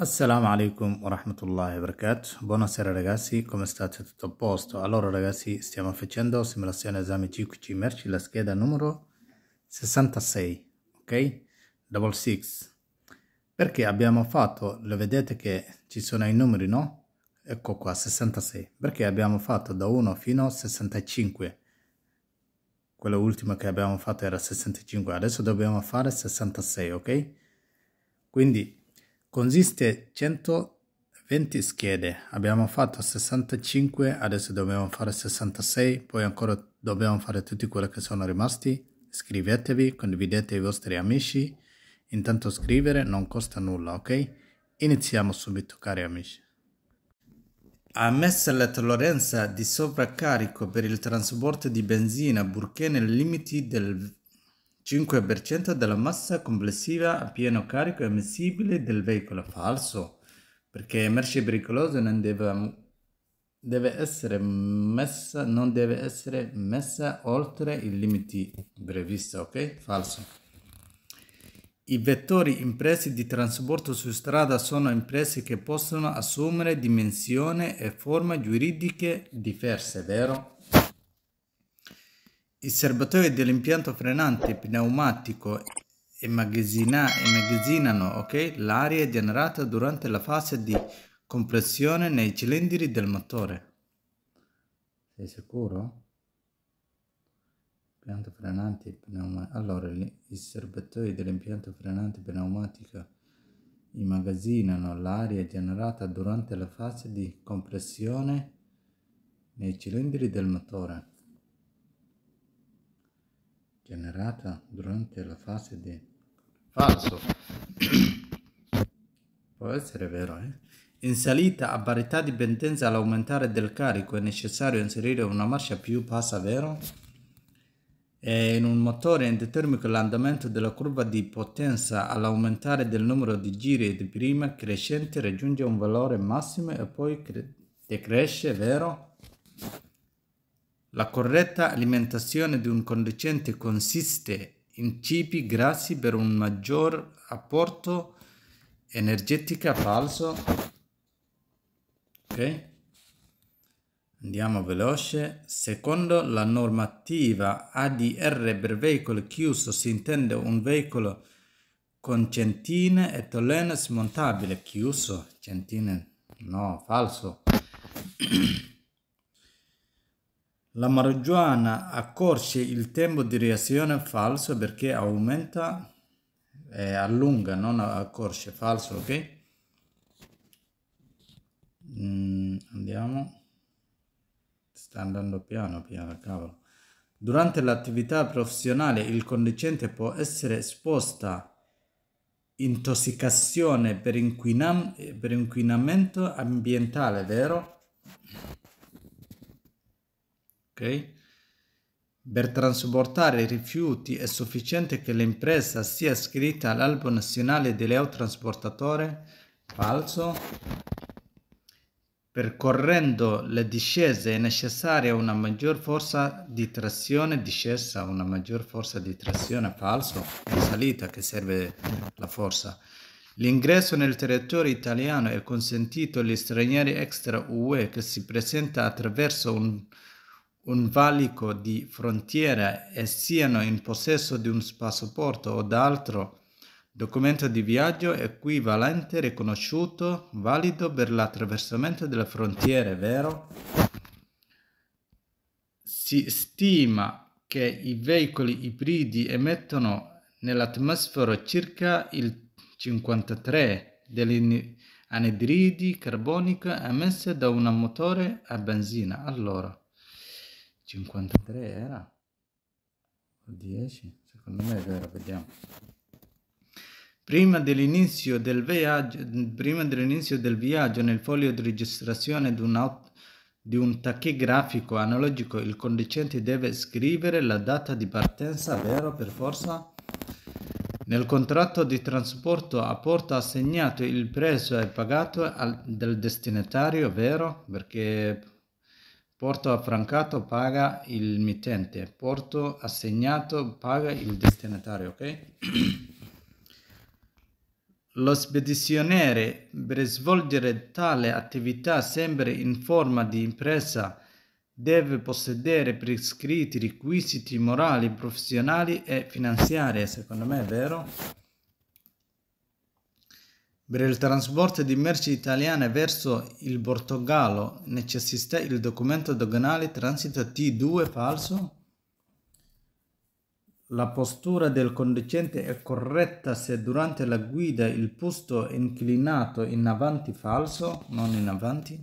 Assalamu alaikum wa rahmatullahi wa barakatuh. Buonasera ragazzi, come state? Tutto a posto? Allora ragazzi, stiamo facendo simulazione esame C merci, la scheda numero 66, ok? Double six. Perché abbiamo fatto, lo vedete che ci sono i numeri, no? Ecco qua, 66. Perché abbiamo fatto da 1 fino a 65. Quello ultimo che abbiamo fatto era 65, adesso dobbiamo fare 66, ok? Quindi consiste 120 schede abbiamo fatto 65 adesso dobbiamo fare 66 poi ancora dobbiamo fare tutti quelli che sono rimasti scrivetevi condividete i vostri amici intanto scrivere non costa nulla ok iniziamo subito cari amici Ammessa la tolleranza di sovraccarico per il trasporto di benzina, purché nei limiti del 5% della massa complessiva a pieno carico ammissibile del veicolo. Falso, perché merce pericolosa non deve, deve essere messa, non deve essere messa oltre i limiti previsto ok? Falso. I vettori impresi di trasporto su strada sono imprese che possono assumere dimensioni e forme giuridiche diverse, vero? Il serbatoio dell'impianto frenante pneumatico immagazzinano okay, l'aria generata durante la fase di compressione nei cilindri del motore. Sei sicuro? Impianto frenante pneumatico. Allora, i serbatoi dell'impianto frenante pneumatico immagazzinano l'aria generata durante la fase di compressione nei cilindri del motore generata durante la fase di... Falso. Può essere vero, eh? In salita a parità di pendenza all'aumentare del carico è necessario inserire una marcia più passa, vero? E in un motore endotermico l'andamento della curva di potenza all'aumentare del numero di giri di prima crescente raggiunge un valore massimo e poi decresce, vero? La corretta alimentazione di un conducente consiste in cibi grassi per un maggior apporto energetica falso ok andiamo veloce secondo la normativa ADR per veicolo chiuso si intende un veicolo con centine e tolene smontabile chiuso centine no falso La marijuana accorce il tempo di reazione falso perché aumenta, eh, allunga, non accorce, falso, ok? Mm, andiamo. Sta andando piano, piano, cavolo. Durante l'attività professionale il conducente può essere esposto a intossicazione per, inquinam per inquinamento ambientale, vero? Okay? Per trasportare rifiuti è sufficiente che l'impresa sia iscritta all'Albo Nazionale dell'eotrasportatore? Falso. Percorrendo le discese è necessaria una maggior forza di trazione, discesa, una maggior forza di trazione, falso, è salita che serve la forza. L'ingresso nel territorio italiano è consentito agli stranieri extra UE che si presenta attraverso un un valico di frontiera e siano in possesso di un passaporto o d'altro documento di viaggio equivalente riconosciuto valido per l'attraversamento delle frontiere, vero? Si stima che i veicoli ibridi emettono nell'atmosfera circa il 53 degli anidridi carbonica emessa da un motore a benzina. Allora, 53 era? O 10? Secondo me è vero, vediamo. Prima dell'inizio del, dell del viaggio, nel foglio di registrazione di un, di un tachigrafico analogico, il conducente deve scrivere la data di partenza, vero per forza? Nel contratto di trasporto a porto assegnato il prezzo è pagato al, dal destinatario, vero? Perché Porto affrancato paga il mittente, porto assegnato paga il destinatario, ok? Lo spedizioniere per svolgere tale attività sempre in forma di impresa deve possedere prescritti requisiti morali, professionali e finanziari, secondo me è vero? Per il trasporto di merci italiane verso il Portogallo necessita il documento doganale transito T2 falso? La postura del conducente è corretta se durante la guida il posto è inclinato in avanti falso, non in avanti?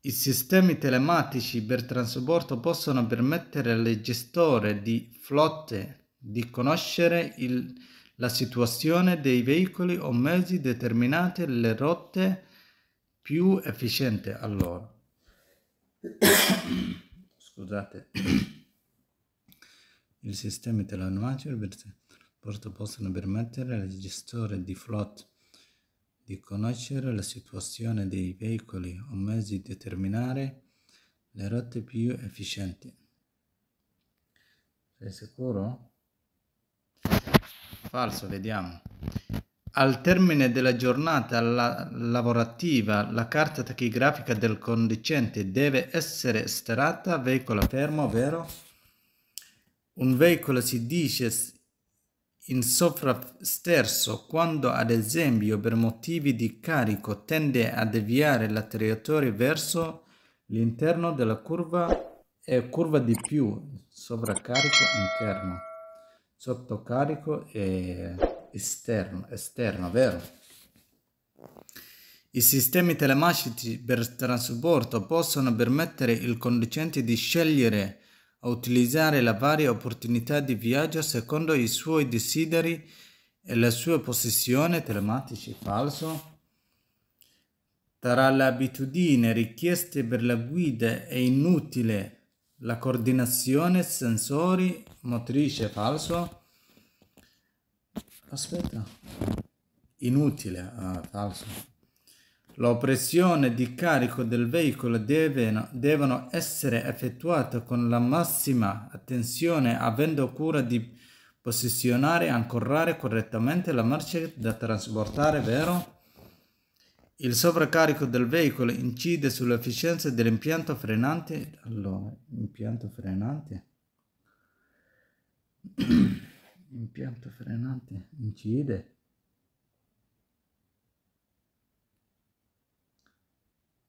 I sistemi telematici per trasporto possono permettere al gestore di flotte di conoscere il la situazione dei veicoli o mezzi determinate le rotte più efficienti allora. Scusate. Il sistema telematici per trasporto possono permettere al gestore di flotta di conoscere la situazione dei veicoli o mezzi determinare le rotte più efficienti. Sei sicuro? falso, vediamo. Al termine della giornata la lavorativa, la carta tachigrafica del conducente deve essere sterata veicolo fermo, vero? Un veicolo si dice in sovrasterzo quando ad esempio per motivi di carico tende a deviare la traiettoria verso l'interno della curva e curva di più, sovraccarico interno sottocarico e esterno, esterno, vero? I sistemi telematici per trasporto possono permettere al conducente di scegliere o utilizzare le varie opportunità di viaggio secondo i suoi desideri e la sua posizione telematici falso. Tra le abitudini richieste per la guida è inutile la coordinazione sensori motrice falso aspetta inutile ah, falso l'oppressione di carico del veicolo devono, devono essere effettuate con la massima attenzione avendo cura di posizionare e ancorare correttamente la marcia da trasportare vero il sovraccarico del veicolo incide sull'efficienza dell'impianto frenante allora impianto frenante impianto frenante incide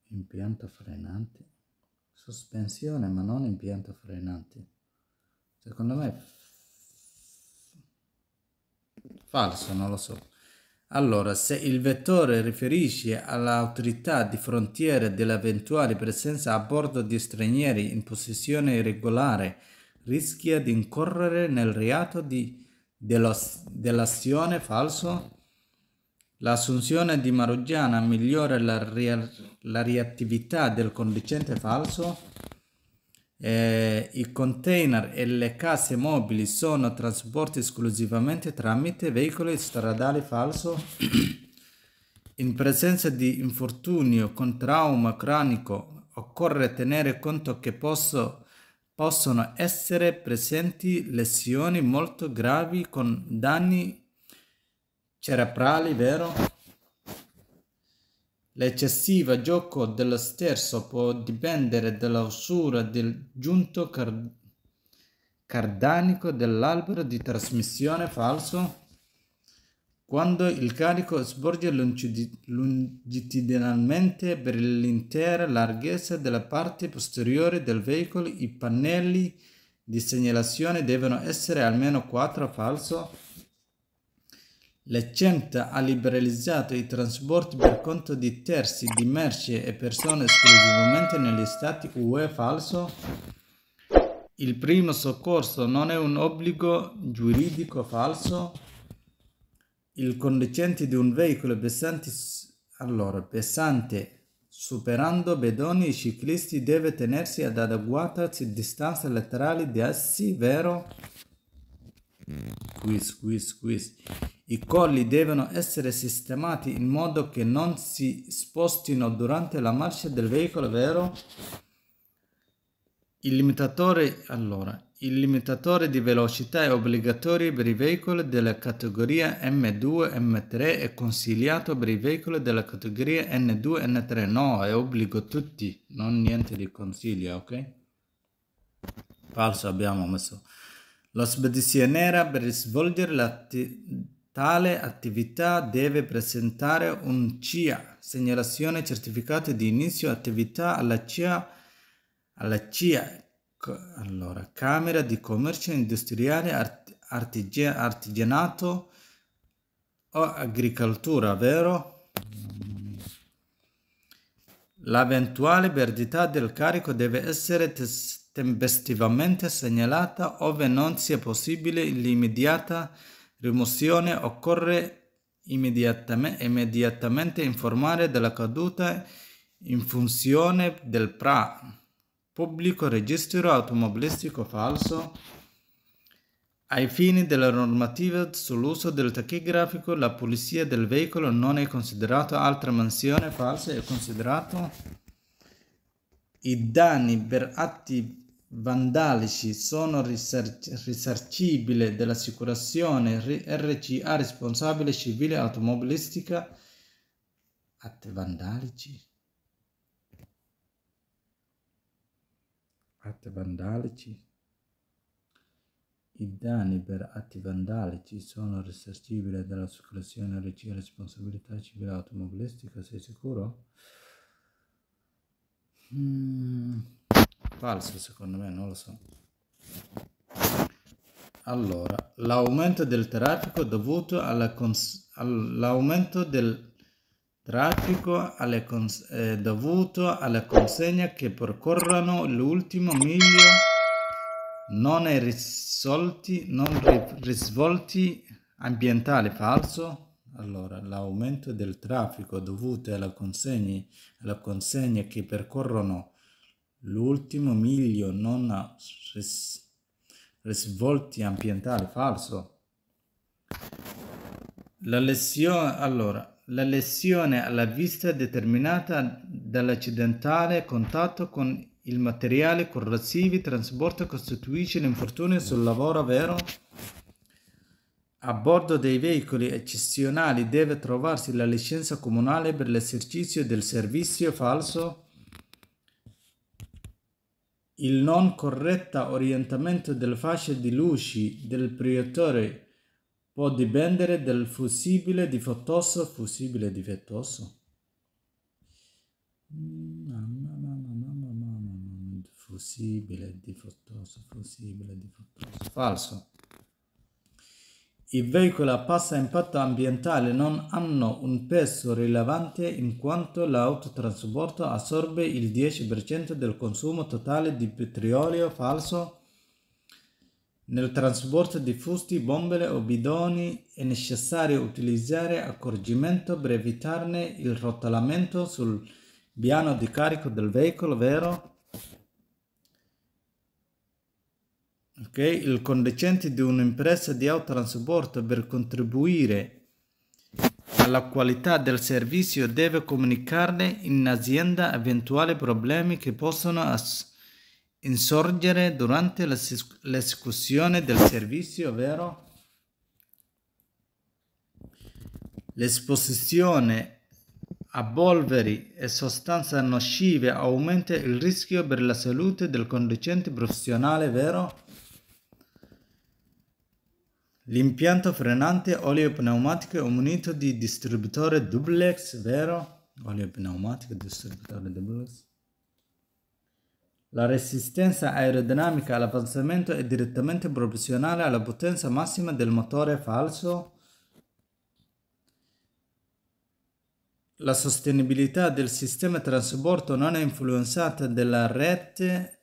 impianto frenante sospensione ma non impianto frenante secondo me è falso non lo so allora se il vettore riferisce all'autorità di frontiera dell'eventuale presenza a bordo di stranieri in posizione irregolare rischia di incorrere nel reato di delazione falso? L'assunzione di Marugiana migliora la, ria- la reattività del conducente falso? Eh, I container e le case mobili sono trasporti esclusivamente tramite veicoli stradali falso? In presenza di infortunio con trauma cranico occorre tenere conto che possono possono essere presenti lesioni molto gravi con danni cerebrali, vero? L'eccessivo gioco dello sterzo può dipendere dall'usura del giunto card cardanico dell'albero di trasmissione falso quando il carico sborge longitudinalmente per l'intera larghezza della parte posteriore del veicolo, i pannelli di segnalazione devono essere almeno 4 falso. L'ECENTA ha liberalizzato i trasporti per conto di terzi di merci e persone esclusivamente negli stati UE falso. Il primo soccorso non è un obbligo giuridico falso il conducente di un veicolo pesante, allora, pesante superando pedoni e ciclisti deve tenersi ad adeguata distanza laterale di essi, vero? Quiz, quiz, quiz. I colli devono essere sistemati in modo che non si spostino durante la marcia del veicolo, vero? Il limitatore, allora, il limitatore di velocità è obbligatorio per i veicoli della categoria M2, M3 e consigliato per i veicoli della categoria N2, N3. No, è obbligo tutti, non niente di consiglio, ok? Falso abbiamo messo. La spedizioniera per svolgere l'attività Tale attività deve presentare un CIA, segnalazione certificata di inizio attività alla CIA, alla CIA Ecco, allora, Camera di Commercio Industriale art, artigia, Artigianato o Agricoltura, vero? L'eventuale perdita del carico deve essere tempestivamente segnalata ove non sia possibile l'immediata rimozione occorre immediatamente, immediatamente informare della caduta in funzione del PRA pubblico registro automobilistico falso ai fini della normativa sull'uso del tachigrafico, la pulizia del veicolo non è considerata altra mansione falsa, è considerato i danni per atti vandalici sono risar risarcibili dell'assicurazione RCA responsabile civile automobilistica atti vandalici atti vandalici. I danni per atti vandalici sono risarcibili dalla successione RC responsabilità civile automobilistica, sei sicuro? Mm, falso secondo me, non lo so. Allora, l'aumento del traffico dovuto all'aumento all del Traffico alle cons- eh, dovuto alle consegne che percorrono l'ultimo miglio non risolti, non ri- risvolti ambientali, falso? Allora, l'aumento del traffico dovuto alle consegne, alle consegne che percorrono l'ultimo miglio non ris- risvolti ambientali, falso? La lesione, allora, la lesione alla vista determinata dall'accidentale contatto con il materiale corrosivo il trasporto costituisce l'infortunio sul lavoro vero? A bordo dei veicoli eccezionali deve trovarsi la licenza comunale per l'esercizio del servizio falso? Il non corretto orientamento delle fasce di luci del proiettore può dipendere dal fusibile difettoso, fusibile difettoso. Fusibile difettoso, fusibile difettoso. Falso. I veicoli a bassa impatto ambientale non hanno un peso rilevante in quanto l'autotrasporto assorbe il 10% del consumo totale di petrolio falso. Nel trasporto di fusti, bombole o bidoni è necessario utilizzare accorgimento per evitarne il rotolamento sul piano di carico del veicolo, vero? Okay. Il conducente di un'impresa di autotrasporto per contribuire alla qualità del servizio deve comunicarne in azienda eventuali problemi che possono as insorgere durante l'esecuzione del servizio, ovvero l'esposizione a polveri e sostanze nocive aumenta il rischio per la salute del conducente professionale, vero? L'impianto frenante olio pneumatico è munito di distributore duplex, vero? Olio pneumatico, distributore duplex. La resistenza aerodinamica all'avanzamento è direttamente proporzionale alla potenza massima del motore falso. La sostenibilità del sistema trasporto non è influenzata dalla rete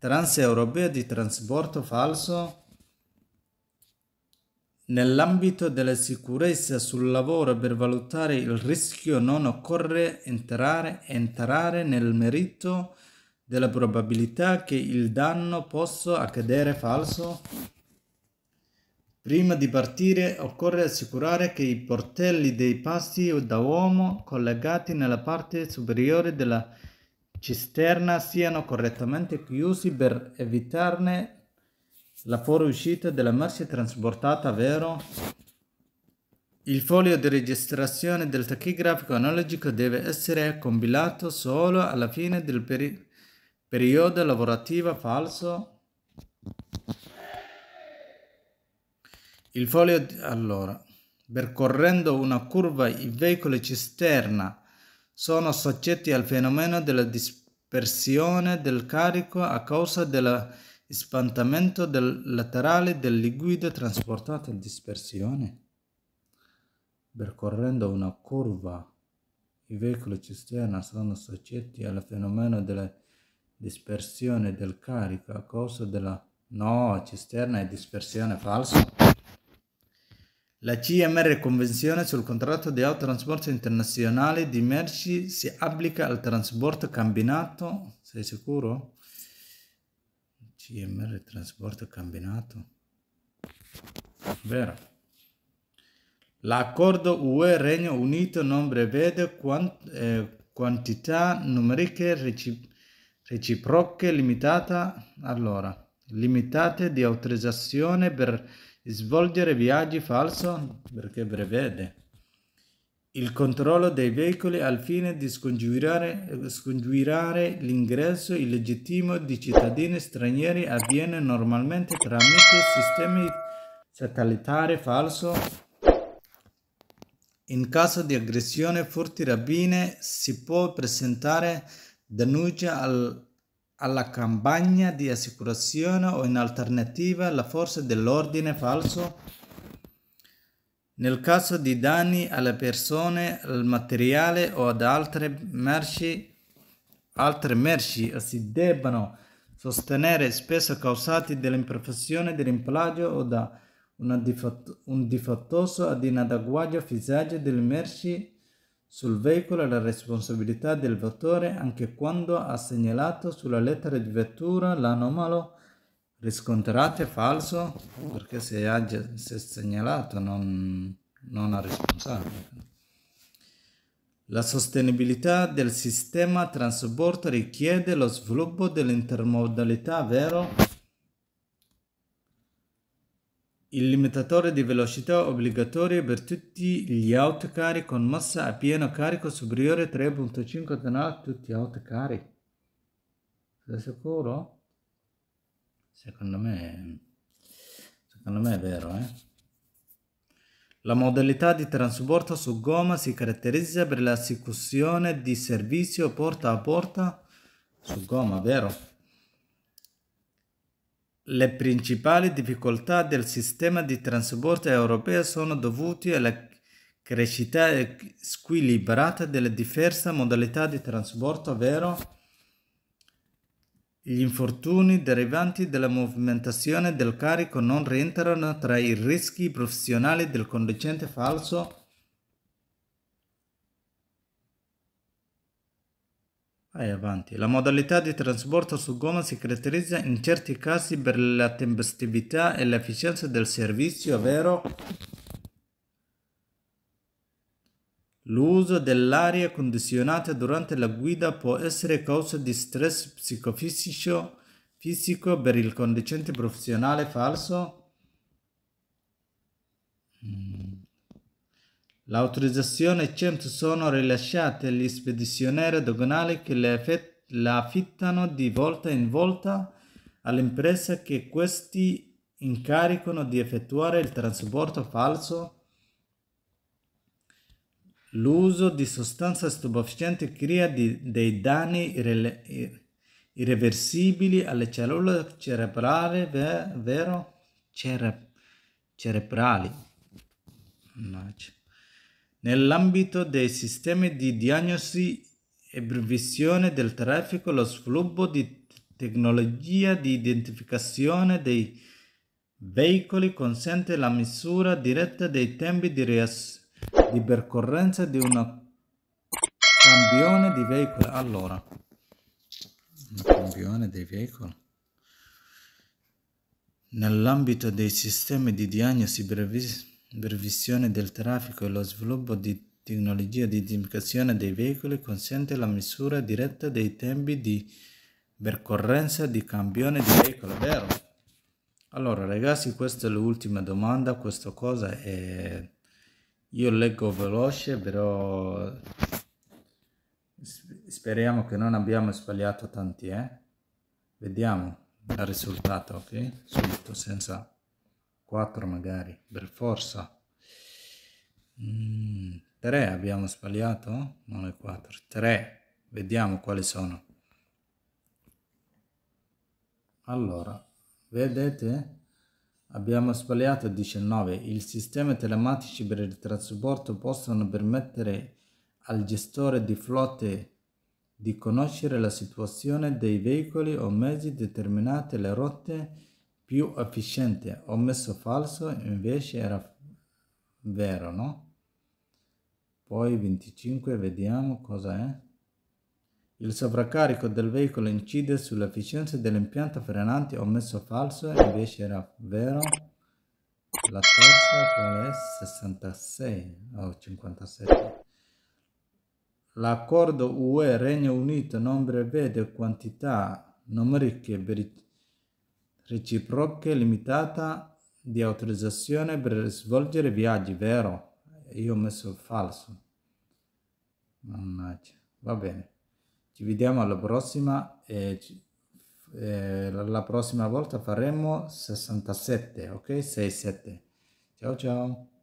transeuropea di trasporto falso. Nell'ambito della sicurezza sul lavoro per valutare il rischio non occorre entrare, entrare nel merito della probabilità che il danno possa accadere falso? Prima di partire occorre assicurare che i portelli dei passi da uomo collegati nella parte superiore della cisterna siano correttamente chiusi per evitarne la fuoriuscita della merce trasportata, vero? Il foglio di registrazione del tachigrafico analogico deve essere compilato solo alla fine del periodo periodo lavorativo falso. Il foglio allora, percorrendo una curva i veicoli cisterna sono soggetti al fenomeno della dispersione del carico a causa dell'espantamento del laterale del liquido trasportato in dispersione. Percorrendo una curva i veicoli cisterna sono soggetti al fenomeno della dispersione dispersione del carico a causa della... No, cisterna è dispersione, falso. La CMR Convenzione sul contratto di autotrasporto internazionale di merci si applica al trasporto combinato, sei sicuro? CMR trasporto combinato. Vero. L'accordo UE-Regno Unito non prevede quant eh, quantità numeriche reciproche reciproche limitata allora limitate di autorizzazione per svolgere viaggi falso perché prevede il controllo dei veicoli al fine di scongiurare, scongiurare l'ingresso illegittimo di cittadini stranieri avviene normalmente tramite sistemi satellitari falso in caso di aggressione furti rapine si può presentare denuncia al, alla campagna di assicurazione o in alternativa alla forza dell'ordine falso nel caso di danni alle persone, al materiale o ad altre merci, altre merci si debbano sostenere spesso causati dall'imperfezione, dall'implagio o da una difat- un difattoso ad inadeguato fisaggio delle merci sul veicolo la responsabilità del vettore anche quando ha segnalato sulla lettera di vettura l'anomalo riscontrato è falso perché se ha se segnalato non, non ha responsabile. La sostenibilità del sistema trasporto richiede lo sviluppo dell'intermodalità vero il limitatore di velocità obbligatorio per tutti gli autocari con massa a pieno carico superiore a 3.5 tonnellate tutti autocari sei sicuro? secondo me secondo me è vero eh la modalità di trasporto su gomma si caratterizza per l'assicurazione di servizio porta a porta su gomma, vero? Le principali difficoltà del sistema di trasporto europeo sono dovute alla crescita squilibrata delle diverse modalità di trasporto, ovvero gli infortuni derivanti dalla movimentazione del carico non rientrano tra i rischi professionali del conducente falso Vai avanti. La modalità di trasporto su gomma si caratterizza in certi casi per la tempestività e l'efficienza del servizio, ovvero L'uso dell'aria condizionata durante la guida può essere causa di stress psicofisico fisico per il conducente professionale falso? Mm. L'autorizzazione e 100 sono rilasciate agli spedizionieri doganali che le affittano di volta in volta all'impresa che questi incaricano di effettuare il trasporto falso L'uso di sostanze stupefacenti crea di, dei danni irre, irreversibili alle cellule cerebrali, ve, vero? Cere, cerebrali. Mannaggia. Nell'ambito dei sistemi di diagnosi e previsione del traffico, lo sviluppo di tecnologia di identificazione dei veicoli consente la misura diretta dei tempi di, di percorrenza di un campione di veicoli. Allora, un campione di veicoli. Nell'ambito dei sistemi di diagnosi previsione Previsione del traffico e lo sviluppo di tecnologia di identificazione dei veicoli consente la misura diretta dei tempi di percorrenza di campione di veicolo, vero? Allora ragazzi questa è l'ultima domanda, questa cosa è... Io leggo veloce però speriamo che non abbiamo sbagliato tanti, eh? Vediamo il risultato, ok? Subito, senza... 4 magari, per forza. Mm, 3 abbiamo sbagliato? Non è 4, 3. Vediamo quali sono. Allora, vedete? Abbiamo sbagliato 19. Il sistema telematici per il trasporto possono permettere al gestore di flotte di conoscere la situazione dei veicoli o mezzi, determinate le rotte più efficiente. Ho messo falso, invece era vero, no? Poi 25, vediamo cosa è. Il sovraccarico del veicolo incide sull'efficienza dell'impianto frenante. Ho messo falso, invece era vero. La terza qual è? 66 o oh, 57. L'accordo UE-Regno Unito non prevede quantità numeriche per reciproca e limitata di autorizzazione per svolgere viaggi, vero? Io ho messo falso. Mannaggia, va bene. Ci vediamo alla prossima e, ci, e la prossima volta faremo 67, ok? 67. Ciao ciao.